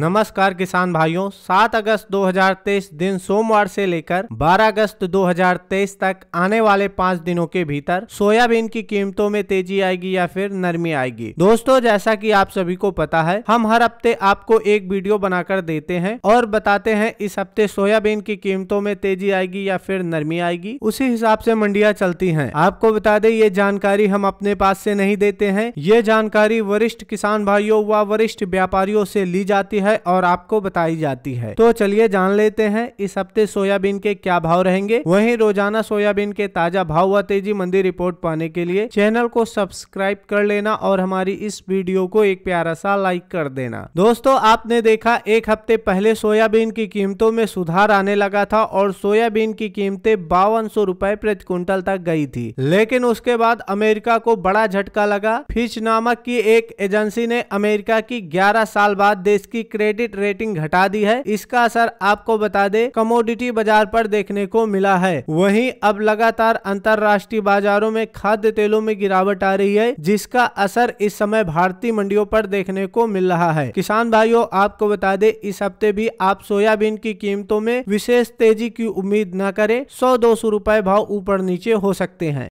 नमस्कार किसान भाइयों 7 अगस्त 2023 दिन सोमवार से लेकर 12 अगस्त 2023 तक आने वाले पाँच दिनों के भीतर सोयाबीन की कीमतों में तेजी आएगी या फिर नरमी आएगी दोस्तों जैसा कि आप सभी को पता है हम हर हफ्ते आपको एक वीडियो बनाकर देते हैं और बताते हैं इस हफ्ते सोयाबीन की कीमतों में तेजी आएगी या फिर नरमी आएगी उसी हिसाब से मंडिया चलती है आपको बता दे ये जानकारी हम अपने पास से नहीं देते हैं ये जानकारी वरिष्ठ किसान भाइयों व वरिष्ठ व्यापारियों से ली जाती है है और आपको बताई जाती है तो चलिए जान लेते हैं इस हफ्ते सोयाबीन के क्या भाव रहेंगे वहीं रोजाना सोयाबीन के ताजा भाव व तेजी मंदी रिपोर्ट पाने के लिए चैनल को सब्सक्राइब कर लेना और हमारी इस वीडियो को एक प्यारा सा लाइक कर देना दोस्तों आपने देखा एक हफ्ते पहले सोयाबीन की कीमतों में सुधार आने लगा था और सोयाबीन की कीमतें बावन सौ रूपए प्रति क्विंटल तक गई थी लेकिन उसके बाद अमेरिका को बड़ा झटका लगा फिच नामक की एक एजेंसी ने अमेरिका की 11 साल बाद देश की क्रेडिट रेटिंग घटा दी है इसका असर आपको बता दे कमोडिटी बाजार पर देखने को मिला है वहीं अब लगातार अंतरराष्ट्रीय बाजारों में खाद्य तेलों में गिरावट आ रही है जिसका असर इस समय भारतीय मंडियों पर देखने को मिल रहा है किसान भाइयों आपको बता दे इस हफ्ते भी आप सोयाबीन की कीमतों में विशेष तेजी की उम्मीद न करें सौ दो सौ रूपए भाव ऊपर नीचे हो सकते हैं